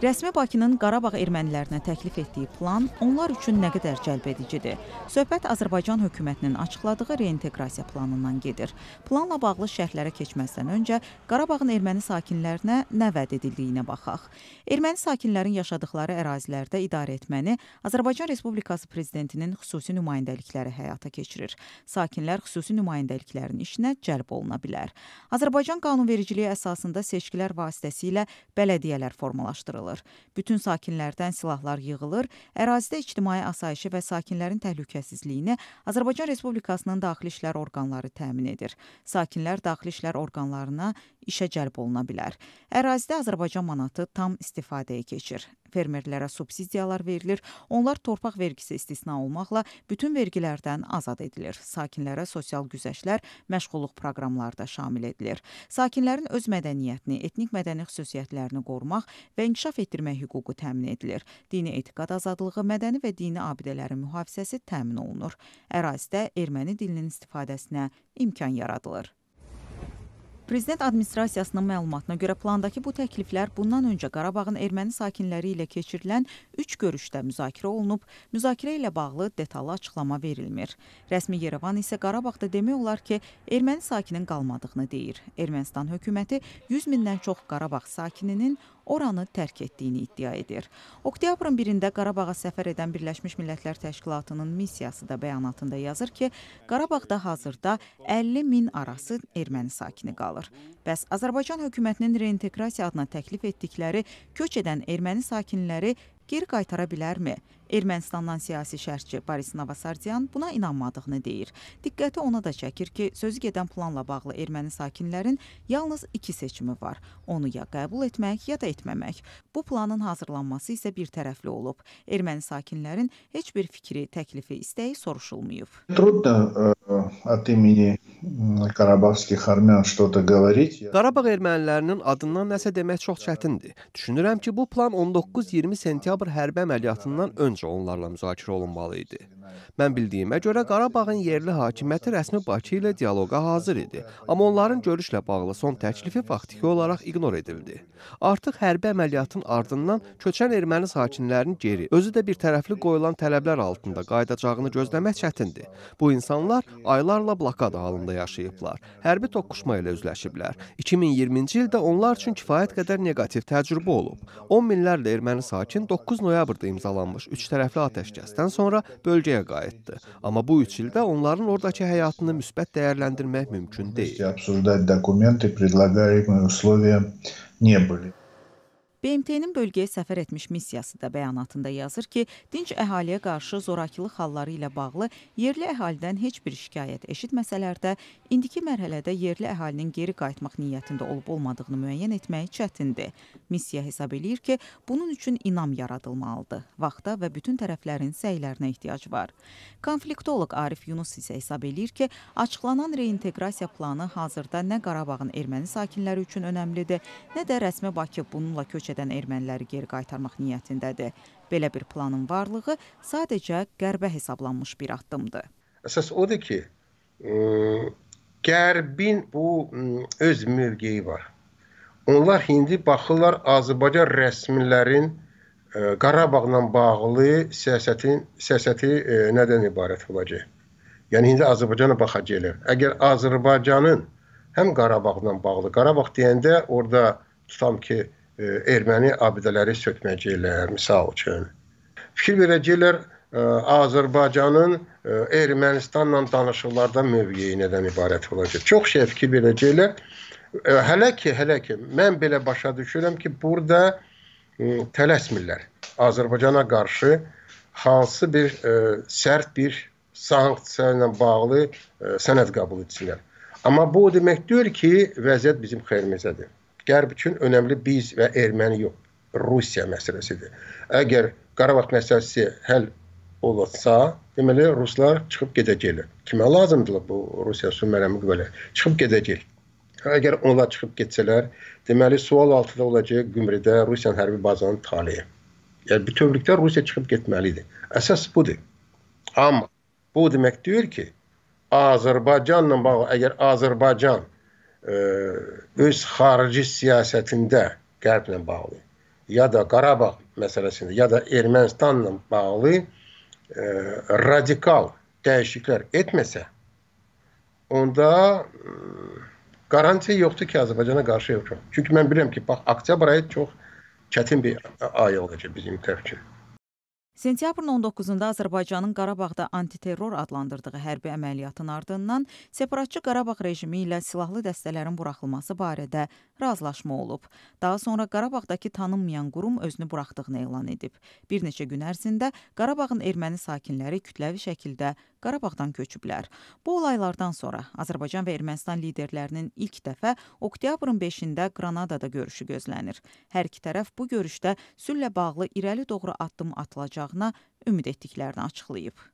Rəsmi Bakının Qarabağ ermənilərinə təklif etdiyi plan onlar üçün nə qədər cəlbedicidir? Söhbət Azərbaycan hökumətinin açıqladığı reinteqrasiya planından gedir. Planla bağlı şərhlərə keçməzdən öncə Qarabağın erməni sakinlərinə nə vəd edildiyinə baxaq. Erməni sakinlərin yaşadıkları ərazilərdə idarə etməni Azərbaycan Respublikası prezidentinin xüsusi nümayəndəlikləri həyata keçirir. Sakinlər xüsusi nümayəndəliklərin işinə cəlb oluna bilər. Azərbaycan qanunvericiliyi əsasında seçkilər vasitəsilə bələdiyyələr formalaşdırılır aparılır. Bütün sakinlərdən silahlar yığılır, ərazidə ictimai asayişi və sakinlərin təhlükəsizliyini Azərbaycan Respublikasının daxili işlər orqanları təmin edir. Sakinlər daxili işlər orqanlarına işə cəlb oluna bilər. Ərazidə Azərbaycan manatı tam istifadəyə keçir fermerlərə subsidiyalar verilir, onlar torpaq vergisi istisna olmaqla bütün vergilərdən azad edilir. Sakinlərə sosial güzəştlər, məşğulluq proqramları da şamil edilir. Sakinlərin öz mədəniyyətini, etnik mədəni xüsusiyyətlərini qorumaq və inkişaf etdirmək hüququ təmin edilir. Dini etiqad azadlığı, mədəni və dini abidələrin mühafizəsi təmin olunur. Ərazidə erməni dilinin istifadəsinə imkan yaradılır. Prezident administrasiyasının məlumatına görə plandakı bu təkliflər bundan öncə Qarabağın erməni sakinləri ilə keçirilən 3 görüşdə müzakirə olunub, müzakirə ilə bağlı detallı açıqlama verilmir. Rəsmi Yerevan isə Qarabağda demək olar ki, erməni sakinin qalmadığını deyir. Ermənistan hökuməti 100 mindən çox Qarabağ sakininin oranı tərk etdiyini iddia edir. Oktyabrın 1-də Qarabağa səfər edən Birləşmiş Millətlər Təşkilatının missiyası da bəyanatında yazır ki, Qarabağda hazırda 50 min arası erməni sakini qalır. Bəs Azərbaycan hökumətinin reinteqrasiya adına təklif etdikləri köç edən erməni sakinləri geri qaytara bilərmi? Ermənistandan siyasi şərhçi Boris Navasardiyan buna inanmadığını deyir. Diqqəti ona da çəkir ki, sözü gedən planla bağlı erməni sakinlərin yalnız iki seçimi var. Onu ya qəbul etmək, ya da etməmək. Bu planın hazırlanması isə bir tərəfli olub. Erməni sakinlərin heç bir fikri, təklifi, istəyi soruşulmayıb. Трудно э, от имени карабахских армян что-то говорить. Qarabağ ermənilərinin adından nəsə demək çox çətindir. Düşünürəm ki, bu plan 19-20 sentyabr sentyabr hərbi əməliyyatından öncə onlarla müzakirə olunmalı idi. Mən bildiyimə görə Qarabağın yerli hakimiyyəti rəsmi Bakı ilə dialoqa hazır idi, amma onların görüşlə bağlı son təklifi faktiki olaraq ignor edildi. Artıq hərbi əməliyyatın ardından köçən erməni sakinlərinin geri, özü də bir tərəfli qoyulan tələblər altında qayıdacağını gözləmək çətindir. Bu insanlar aylarla blokada halında yaşayıblar. Hərbi toqquşma ilə üzləşiblər. 2020-ci ildə onlar üçün kifayət qədər neqativ təcrübə olub. 10 minlərlə erməni sakin 9 9 noyabrda imzalanmış üçtərəfli atəşkəsdən sonra bölgəyə qayıtdı. Amma bu 3 ildə onların ordakı həyatını müsbət dəyərləndirmək mümkün deyil. Обсуждать документы, предлагаемые условия не были. BMT-nin bölgəyə səfər etmiş missiyası da bəyanatında yazır ki, dinc əhaliyə qarşı zorakılıq halları ilə bağlı yerli əhalidən heç bir şikayət eşitməsələr də, indiki mərhələdə yerli əhalinin geri qayıtmaq niyyətində olub-olmadığını müəyyən etmək çətindir. Missiya hesab eləyir ki, bunun üçün inam yaradılmalıdır. Vaxta və bütün tərəflərin səylərinə ehtiyac var. Konfliktoloq Arif Yunus isə hesab eləyir ki, açıqlanan reinteqrasiya planı hazırda nə Qarabağın erməni sakinləri üçün önəmlidir, nə də rəsmi Bakı bununla köç edən erməniləri geri qaytarmaq niyyətindədir. Belə bir planın varlığı sadəcə qərbə hesablanmış bir addımdır. Əsas odur ki, ə, e, qərbin bu ə, öz mövqeyi var. Onlar indi baxırlar Azərbaycan rəsmilərinin e, Qarabağla bağlı siyasətin siyasəti e, nədən ibarət olacaq? Yəni indi Azərbaycana baxacaqlar. Əgər Azərbaycanın həm Qarabağla bağlı, Qarabağ deyəndə orada tutam ki, E, erməni abidələri sökməcəklər, misal üçün. Fikir verəcəklər, e, Azərbaycanın e, Ermənistanla danışıqlarda mövqeyi nədən ibarət olacaq. Çox şey fikir verəcəklər. Hələ ki, hələ ki mən belə başa düşürəm ki, burada tələsmirlər. Azərbaycana qarşı hansı bir ə, sərt bir sanksiya ilə bağlı ə, sənəd qəbul etsinlər. Amma bu o demək deyil ki, vəziyyət bizim xeyrimizədir. Qərb üçün önəmli biz və erməni yox, Rusiya məsələsidir. Əgər Qarabağ məsələsi həll olsa, deməli ruslar çıxıb gedəcəklər. Kimə lazımdır bu Rusiya sülhmərəmi qüvvələri? Çıxıb gedəcək. Əgər onlar çıxıb getsələr, deməli sual altında olacaq Gümrüdə Rusiyanın hərbi bazasının taleyi. Yəni bütövlükdə Rusiya çıxıb getməlidir. Əsas budur. Amma bu demək deyir ki, Azərbaycanla bağlı əgər Azərbaycan öz xarici siyasətində Qərblə bağlı ya da Qarabağ məsələsində ya da Ermənistanla bağlı ə, e, radikal dəyişikliklər etməsə, onda garantiya yoxdur ki, Azərbaycana qarşı yoxdur. Çünki mən bilirəm ki, bax oktyabr ayı çox çətin bir ay olacaq bizim tərəf üçün. Sentyabrın 19-da Azərbaycanın Qarabağda antiterror adlandırdığı hərbi əməliyyatın ardından separatçı Qarabağ rejimi ilə silahlı dəstələrin buraxılması barədə razılaşma olub. Daha sonra Qarabağdakı tanınmayan qurum özünü buraxdığını elan edib. Bir neçə gün ərzində Qarabağın erməni sakinləri kütləvi şəkildə Qarabağdan köçüblər. Bu olaylardan sonra Azərbaycan və Ermənistan liderlərinin ilk dəfə oktyabrın 5-də Qranadada görüşü gözlənir. Hər iki tərəf bu görüşdə sülhlə bağlı irəli doğru addım atılacaq olacağına ümid etdiklərini açıqlayıb.